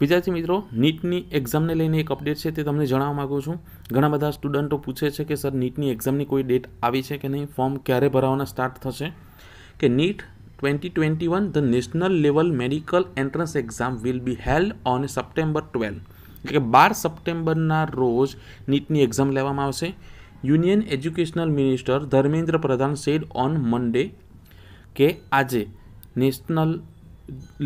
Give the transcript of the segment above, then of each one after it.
બીજા મિત્રો નીટની એક્ઝામને લઈને એક અપડેટ છે તે તમને જણાવવા માગું છું ઘણા બધા સ્ટુડન્ટો પૂછે છે કે સર નીટની એક્ઝામની કોઈ ડેટ આવી છે કે નહીં ફોર્મ ક્યારે ભરાવાના સ્ટાર્ટ થશે કે NEET twenty twenty one the national level medical entrance exam will be held on September twelve એટલે કે બાર સપ્ટેમ્બરના રોજ નીટની એક્ઝામ લેવામાં આવશે યુનિયન એજ્યુકેશનલ મિનિસ્ટર ધર્મેન્દ્ર પ્રધાન સેડ ઓન મંડે કે આજે નેશનલ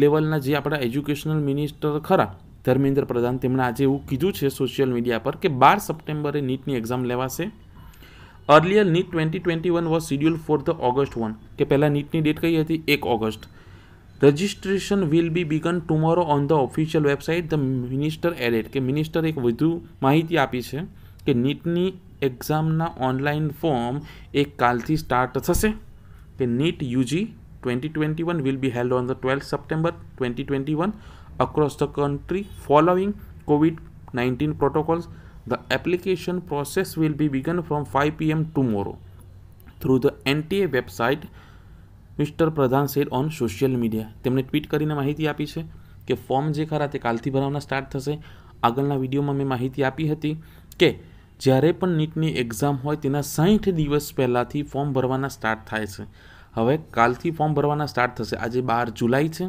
લેવલ ના જે આપડા એજ્યુકેશનલ મિનિસ્ટર ખરા ધર્મીન્દ્ર પ્રધાન તેમણે આજે એવું કીધું છે સોશિયલ મીડિયા પર કે 12 સપ્ટેમ્બરે નીટ ની એક્ઝામ લેવાશે earlier NEET 2021 was scheduled for the August 1 કે પહેલા નીટ ની ડેટ કઈ હતી 1 August registration will be begun tomorrow on the official website the minister aired કે મિનિસ્ટર એક વધુ માહિતી આપી છે કે નીટ ની એક્ઝામ ના ઓનલાઈન ફોર્મ એક કાલથી સ્ટાર્ટ થશે કે NEET UG 2021 will be held on the 12th September 2021 across the country following COVID-19 protocols. The application process will be begun from 5 pm tomorrow through the NTA website mister Pradhan said on social media તેમણે tweet કરીને માહિતી આપી છે કે form જે ખરા તે કાલથી ભરાવાના સ્ટાર્ટ થશે આગળના વિડીયોમાં મેં માહિતી આપી હતી કે જ્યારે પણ નીટની એક્ઝામ હોય તેના સાહીઠ દિવસ પહેલાંથી ફોર્મ ભરવાના સ્ટાર્ટ થાય છે હવે કાલ્થી ફોર્મ ભરવાના સ્ટાર્ટ થશે આજે 12 જુલાઈ છે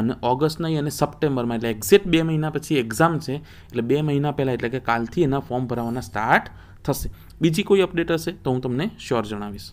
અને ઓગસ્ટનાય અને સપ્ટેમ્બરમાં એટલે એક્ઝિટ 2 મહિના પછી एग्जाम છે એટલે 2 મહિના પહેલા એટલે કે કાલ્થી એના ફોર્મ ભરાવાના સ્ટાર્ટ થશે બીજી કોઈ અપડેટ હશે તો હું તમને શ્યોર જણાવીશ